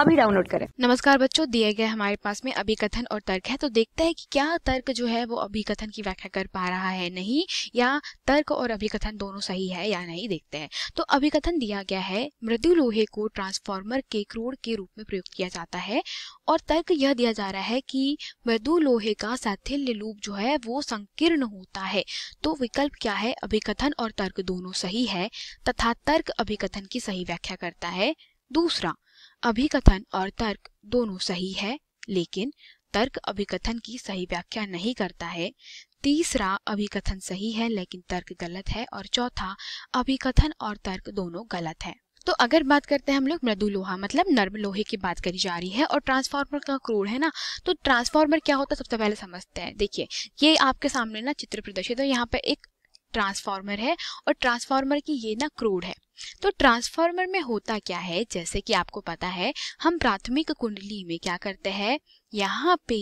अभी डाउनलोड करें नमस्कार बच्चों दिए गए हमारे पास में अभी कथन और तर्क है तो देखते हैं कि क्या तर्क जो है वो अभी कथन की व्याख्या कर पा रहा है नहीं या तर्क और अभी कथन दोनों सही है या नहीं देखते हैं तो अभी कथन दिया गया है मृदु लोहे को ट्रांसफॉर्मर के क्रोड के रूप में प्रयोग किया जाता है और तर्क यह दिया जा रहा है कि मृदु लोहे का सैथिल्य लूप जो है वो संकीर्ण होता है तो विकल्प क्या है अभिकथन और तर्क दोनों सही है तथा तर्क अभिकथन की सही व्याख्या करता है दूसरा अभिकथन और तर्क दोनों सही है लेकिन तर्क अभिकथन की सही व्याख्या नहीं करता है तीसरा अभिकथन सही है लेकिन तर्क गलत है और चौथा अभिकथन और तर्क दोनों गलत है तो अगर बात करते हैं हम लोग मृदु लोहा मतलब नर्म लोहे की बात करी जा रही है और ट्रांसफार्मर का क्रूड है ना तो ट्रांसफार्मर क्या होता है सबसे पहले समझते हैं देखिए ये आपके सामने ना चित्र प्रदर्शित है यहाँ पे एक ट्रांसफार्मर है और ट्रांसफार्मर की ये ना क्रूड है तो ट्रांसफार्मर में होता क्या है जैसे कि आपको पता है हम प्राथमिक कुंडली में क्या करते हैं यहाँ पे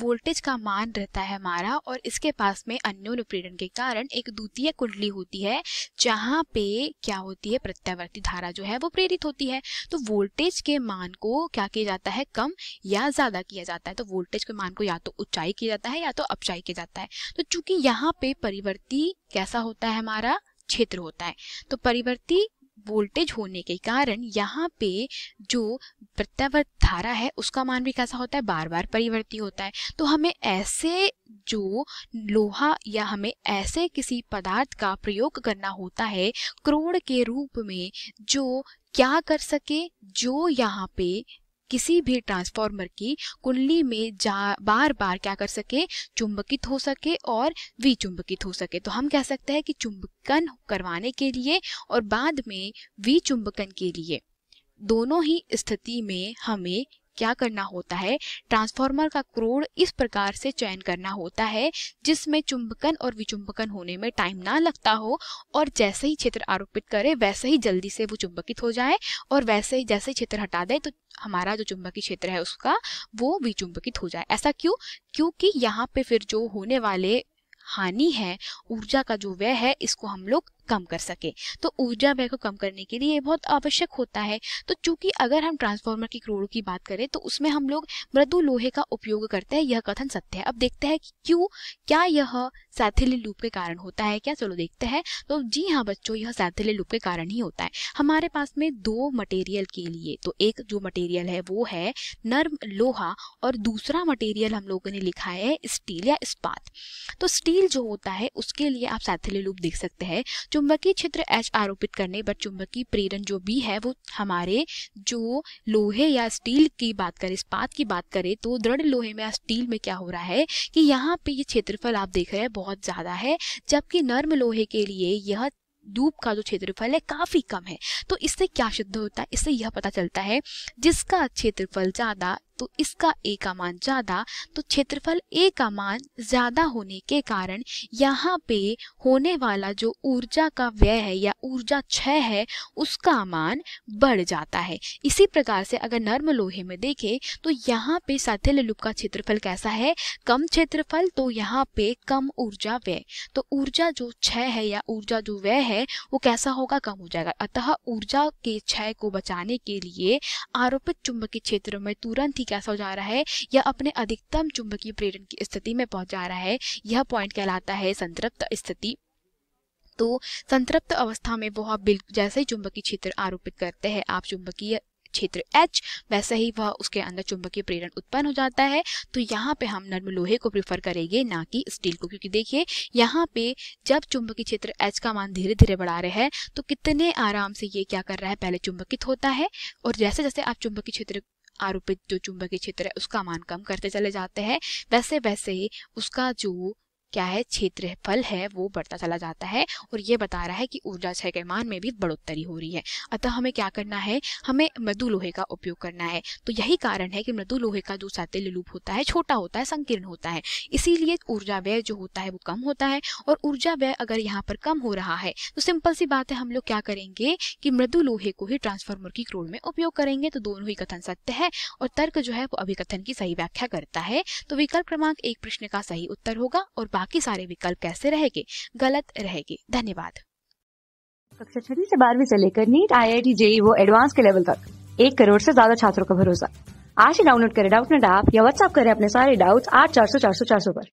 वोल्टेज का मान रहता है हमारा और इसके पास में अन्योन उत्पीड़न के कारण एक द्वितीय कुंडली होती है जहाँ पे क्या होती है प्रत्यावर्ती धारा जो है वो प्रेरित होती है तो वोल्टेज के मान को क्या किया जाता है कम या ज़्यादा किया जाता है तो वोल्टेज के मान को या तो ऊंचाई किया जाता है या तो अपचाई किया जाता है तो चूंकि यहाँ पे परिवर्ती कैसा होता है हमारा क्षेत्र होता है तो परिवर्ती वोल्टेज होने के कारण यहाँ पे जो प्रत्यावर्त धारा है उसका मान भी कैसा होता है बार बार परिवर्ती होता है तो हमें ऐसे जो लोहा या हमें ऐसे किसी पदार्थ का प्रयोग करना होता है क्रोड़ के रूप में जो क्या कर सके जो यहाँ पे किसी भी ट्रांसफॉर्मर की कुंडली में जा बार बार क्या कर सके चुंबकित हो सके और विचुंबकित हो सके तो हम कह सकते हैं कि चुंबकन करवाने के लिए और बाद में विचुंबकन के लिए दोनों ही स्थिति में हमें क्या करना होता है ट्रांसफार्मर का क्रोड इस प्रकार से चयन करना होता है जिसमें चुंबकन और विचुंबकन होने में टाइम ना लगता हो और जैसे ही क्षेत्र आरोपित करे वैसे ही जल्दी से वो चुंबकित हो जाए और वैसे ही जैसे क्षेत्र हटा दे तो हमारा जो चुंबकीय क्षेत्र है उसका वो विचुंबकित हो जाए ऐसा क्यों क्योंकि यहाँ पे फिर जो होने वाले हानि है ऊर्जा का जो व्यय है इसको हम लोग कम कर सके तो ऊर्जा व्यय को कम करने के लिए ये बहुत आवश्यक होता है तो चूंकि अगर हम ट्रांसफार्मर की क्रोड़ों की बात करें तो उसमें हम लोग मृदु लोहे का उपयोग करते हैं यह कथन सत्य है अब देखते हैं कि क्यों क्या यह सैथिली लूप के कारण होता है क्या चलो देखते हैं तो जी हाँ बच्चों यह सैथिली लूप के कारण ही होता है हमारे पास में दो मटेरियल के लिए तो एक जो मटेरियल है वो है नर्म लोहा और दूसरा मटेरियल हम लोगों ने लिखा है स्टील या इस्पात तो स्टील जो होता है उसके लिए आप सैथिली लूप देख सकते हैं जो चुंबकीय क्षेत्र एच आरोपित करने पर चुंबकीय प्रेरण जो भी है वो हमारे जो लोहे या स्टील की बात करें इस्पात की बात करें तो दृढ़ लोहे में या स्टील में क्या हो रहा है कि यहाँ पे ये क्षेत्रफल आप देख रहे हैं बहुत ज़्यादा है जबकि नर्म लोहे के लिए यह धूप का जो क्षेत्रफल है काफ़ी कम है तो इससे क्या सिद्ध होता है इससे यह पता चलता है जिसका क्षेत्रफल ज़्यादा तो इसका ए का मान ज़्यादा तो क्षेत्रफल ए का मान ज़्यादा होने के कारण यहाँ पे होने वाला जो ऊर्जा का व्यय है या ऊर्जा क्षय है उसका मान बढ़ जाता है इसी प्रकार से अगर नर्म लोहे में देखे तो यहाँ पे साथिल लुप का क्षेत्रफल कैसा है कम क्षेत्रफल तो यहाँ पे कम ऊर्जा व्यय तो ऊर्जा जो क्षय है या ऊर्जा जो व्यय है वो कैसा होगा कम हो जाएगा अतः ऊर्जा के क्षय को बचाने के लिए आरोपित चुंबकीय क्षेत्र में तुरंत ही कैसा हो जा रहा है यह अपने अधिकतम चुंबकीय प्रेरण की स्थिति में पहुंच जा रहा है यह पॉइंट कहलाता है संतृप्त स्थिति तो संतृप्त अवस्था में वह बिल्कुल जैसे ही चुंबकीय क्षेत्र आरोपित करते हैं आप चुंबकीय क्षेत्र H वैसे ही वह उसके अंदर चुंबकीय प्रेरण उत्पन्न हो जाता है तो यहाँ पे हम नर्म लोहे को प्रीफर करेंगे ना कि स्टील को क्योंकि देखिए यहाँ पे जब चुंबकीय क्षेत्र H का मान धीरे धीरे बढ़ा रहे हैं तो कितने आराम से ये क्या कर रहा है पहले चुंबकित होता है और जैसे जैसे आप चुंबकीय क्षेत्र आरोपित जो चुंबकीय क्षेत्र है उसका मान कम करते चले जाते हैं वैसे वैसे उसका जो क्या है क्षेत्रफल है वो बढ़ता चला जाता है और ये बता रहा है कि ऊर्जा क्षय के मान में भी बढ़ोतरी हो रही है अतः हमें क्या करना है हमें मृदु लोहे का उपयोग करना है तो यही कारण है कि मृदु लोहे का जो सैतल्य लूप होता है छोटा होता है संकीर्ण होता है इसीलिए ऊर्जा व्यय जो होता है वो कम होता है और ऊर्जा व्यय अगर यहाँ पर कम हो रहा है तो सिंपल सी बात है हम लोग क्या करेंगे कि मृदु लोहे को ही ट्रांसफार्मर की क्रोड में उपयोग करेंगे तो दोनों ही कथन सत्य है और तर्क जो है वो अभिकथन की सही व्याख्या करता है तो विकल्प क्रमांक एक प्रश्न का सही उत्तर होगा और बाकी सारे विकल्प कैसे रहेगे गलत रहेगी धन्यवाद कक्षा छठी से बारहवीं से लेकर नीट आई आई जेई वो एडवांस के लेवल तक एक करोड़ से ज्यादा छात्रों का भरोसा आज ही डाउनलोड करें डाउट नेट ऐप या व्हाट्सअप करें अपने सारे डाउट्स आठ चार सौ चार सौ चार सौ पर